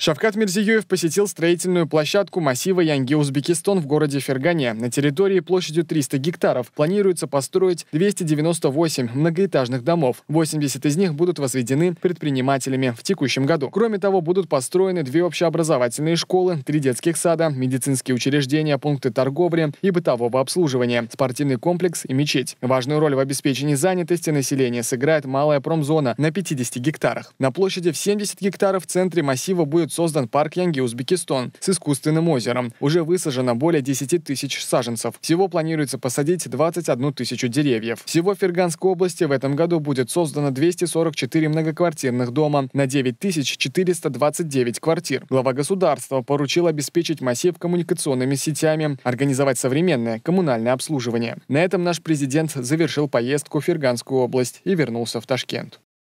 Шавкат Мирзиёев посетил строительную площадку массива Янги-Узбекистан в городе Фергане. На территории площадью 300 гектаров планируется построить 298 многоэтажных домов. 80 из них будут возведены предпринимателями в текущем году. Кроме того, будут построены две общеобразовательные школы, три детских сада, медицинские учреждения, пункты торговли и бытового обслуживания, спортивный комплекс и мечеть. Важную роль в обеспечении занятости населения сыграет малая промзона на 50 гектарах. На площади в 70 гектаров в центре массива будет будет создан парк Янги Узбекистон с искусственным озером. Уже высажено более 10 тысяч саженцев. Всего планируется посадить 21 тысячу деревьев. Всего в Ферганской области в этом году будет создано 244 многоквартирных дома на 9429 квартир. Глава государства поручил обеспечить массив коммуникационными сетями, организовать современное коммунальное обслуживание. На этом наш президент завершил поездку в Ферганскую область и вернулся в Ташкент.